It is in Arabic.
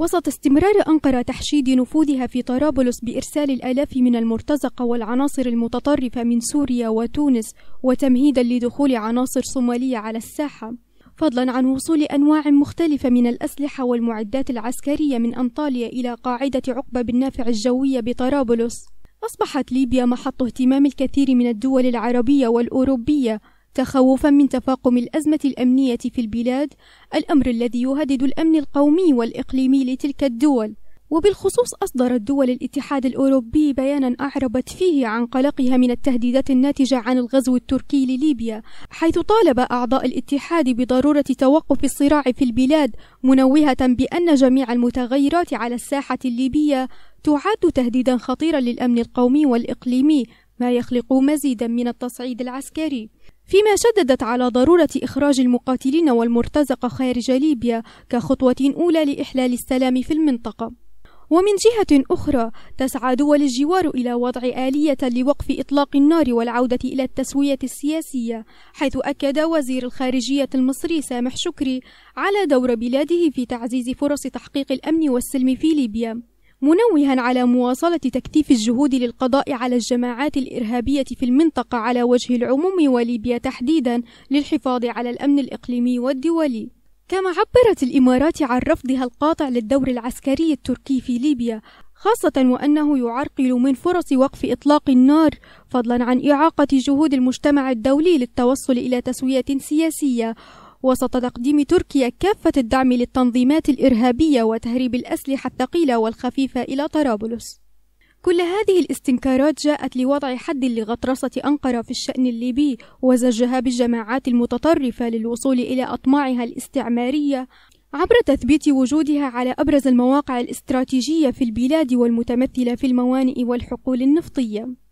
وسط استمرار أنقرة تحشيد نفوذها في طرابلس بإرسال الآلاف من المرتزقة والعناصر المتطرفة من سوريا وتونس وتمهيدا لدخول عناصر صومالية على الساحة فضلا عن وصول أنواع مختلفة من الأسلحة والمعدات العسكرية من أنطاليا إلى قاعدة عقبة بالنافع الجوية بطرابلس أصبحت ليبيا محط اهتمام الكثير من الدول العربية والأوروبية تخوفا من تفاقم الأزمة الأمنية في البلاد الأمر الذي يهدد الأمن القومي والإقليمي لتلك الدول وبالخصوص أصدرت دول الاتحاد الأوروبي بيانا أعربت فيه عن قلقها من التهديدات الناتجة عن الغزو التركي لليبيا حيث طالب أعضاء الاتحاد بضرورة توقف الصراع في البلاد منوهة بأن جميع المتغيرات على الساحة الليبية تعد تهديدا خطيرا للأمن القومي والإقليمي ما يخلق مزيدا من التصعيد العسكري فيما شددت على ضرورة إخراج المقاتلين والمرتزقة خارج ليبيا كخطوة أولى لإحلال السلام في المنطقة. ومن جهة أخرى تسعى دول الجوار إلى وضع آلية لوقف إطلاق النار والعودة إلى التسوية السياسية حيث أكد وزير الخارجية المصري سامح شكري على دور بلاده في تعزيز فرص تحقيق الأمن والسلم في ليبيا منوها على مواصلة تكثيف الجهود للقضاء على الجماعات الإرهابية في المنطقة على وجه العموم وليبيا تحديدا للحفاظ على الأمن الإقليمي والدولي كما عبرت الإمارات عن رفضها القاطع للدور العسكري التركي في ليبيا خاصة وأنه يعرقل من فرص وقف إطلاق النار فضلا عن إعاقة جهود المجتمع الدولي للتوصل إلى تسوية سياسية وسط تقديم تركيا كافة الدعم للتنظيمات الإرهابية وتهريب الأسلحة الثقيلة والخفيفة إلى طرابلس. كل هذه الاستنكارات جاءت لوضع حد لغطرسة أنقرة في الشأن الليبي وزجها بالجماعات المتطرفة للوصول إلى أطماعها الاستعمارية عبر تثبيت وجودها على أبرز المواقع الاستراتيجية في البلاد والمتمثلة في الموانئ والحقول النفطية.